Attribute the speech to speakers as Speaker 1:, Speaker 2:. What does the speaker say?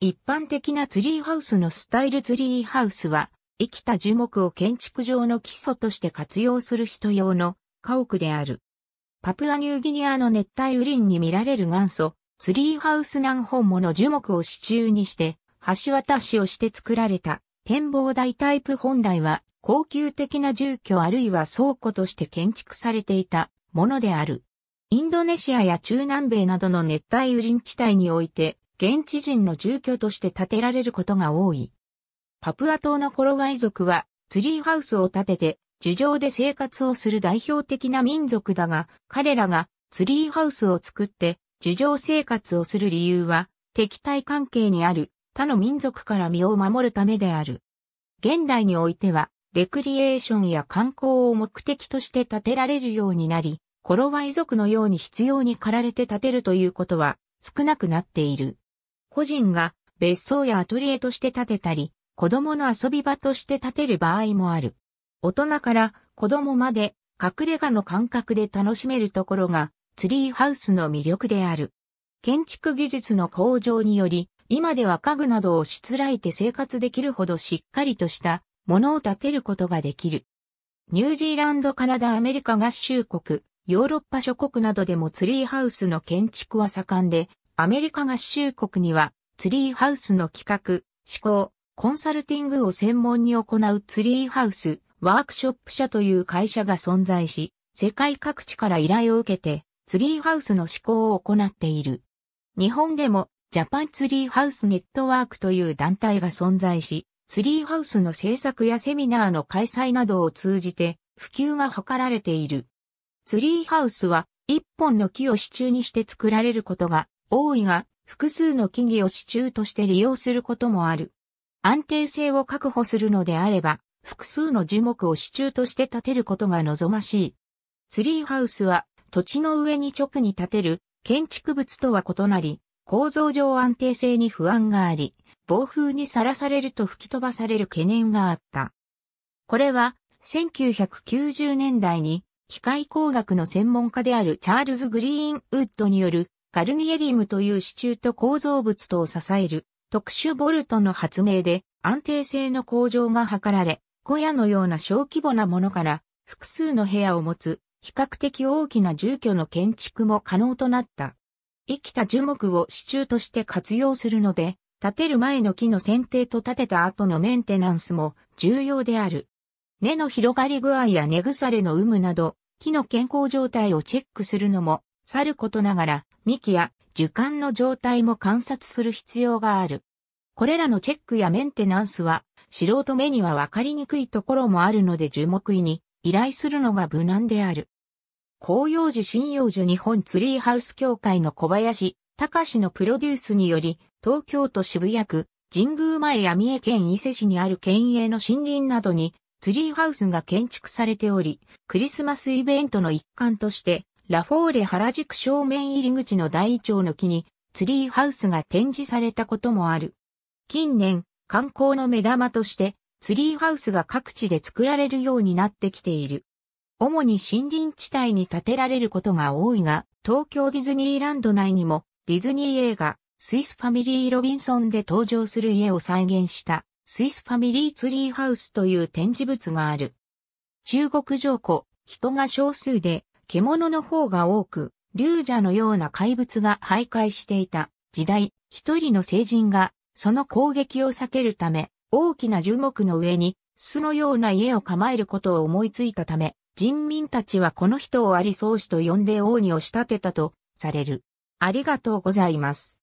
Speaker 1: 一般的なツリーハウスのスタイルツリーハウスは、生きた樹木を建築上の基礎として活用する人用の家屋である。パプアニューギニアの熱帯雨林に見られる元祖、ツリーハウス何本もの樹木を支柱にして、橋渡しをして作られた展望台タイプ本来は高級的な住居あるいは倉庫として建築されていたものである。インドネシアや中南米などの熱帯雨林地帯において現地人の住居として建てられることが多い。パプア島のコロワイ族はツリーハウスを建てて樹上で生活をする代表的な民族だが、彼らがツリーハウスを作って樹上生活をする理由は敵対関係にある他の民族から身を守るためである。現代においてはレクリエーションや観光を目的として建てられるようになり、コロワイ族のように必要に駆られて建てるということは少なくなっている。個人が別荘やアトリエとして建てたり、子供の遊び場として建てる場合もある。大人から子供まで隠れ家の感覚で楽しめるところがツリーハウスの魅力である。建築技術の向上により、今では家具などをしつらいて生活できるほどしっかりとしたものを建てることができる。ニュージーランド、カナダ、アメリカ合衆国、ヨーロッパ諸国などでもツリーハウスの建築は盛んで、アメリカ合衆国には、ツリーハウスの企画、施行、コンサルティングを専門に行うツリーハウス、ワークショップ社という会社が存在し、世界各地から依頼を受けて、ツリーハウスの施行を行っている。日本でも、ジャパンツリーハウスネットワークという団体が存在し、ツリーハウスの制作やセミナーの開催などを通じて、普及が図られている。ツリーハウスは、一本の木を支柱にして作られることが多いが、複数の木々を支柱として利用することもある。安定性を確保するのであれば、複数の樹木を支柱として建てることが望ましい。ツリーハウスは土地の上に直に建てる建築物とは異なり、構造上安定性に不安があり、暴風にさらされると吹き飛ばされる懸念があった。これは1990年代に機械工学の専門家であるチャールズ・グリーンウッドによるカルニエリムという支柱と構造物とを支える特殊ボルトの発明で安定性の向上が図られ、小屋のような小規模なものから複数の部屋を持つ比較的大きな住居の建築も可能となった。生きた樹木を支柱として活用するので、建てる前の木の剪定と建てた後のメンテナンスも重要である。根の広がり具合や根腐れの有無など、木の健康状態をチェックするのもさることながら、幹や樹幹の状態も観察する必要がある。これらのチェックやメンテナンスは、素人目にはわかりにくいところもあるので樹木医に依頼するのが無難である。紅葉樹針葉樹日本ツリーハウス協会の小林隆のプロデュースにより、東京都渋谷区、神宮前や三重県伊勢市にある県営の森林などにツリーハウスが建築されており、クリスマスイベントの一環として、ラフォーレ原宿正面入り口の大腸の木にツリーハウスが展示されたこともある。近年、観光の目玉としてツリーハウスが各地で作られるようになってきている。主に森林地帯に建てられることが多いが、東京ディズニーランド内にもディズニー映画、スイスファミリー・ロビンソンで登場する家を再現したスイスファミリーツリーハウスという展示物がある。中国上古、人が少数で獣の方が多く、竜蛇のような怪物が徘徊していた時代、一人の聖人が、その攻撃を避けるため、大きな樹木の上に、巣のような家を構えることを思いついたため、人民たちはこの人をあり宗師と呼んで王に押し立てたとされる。ありがとうございます。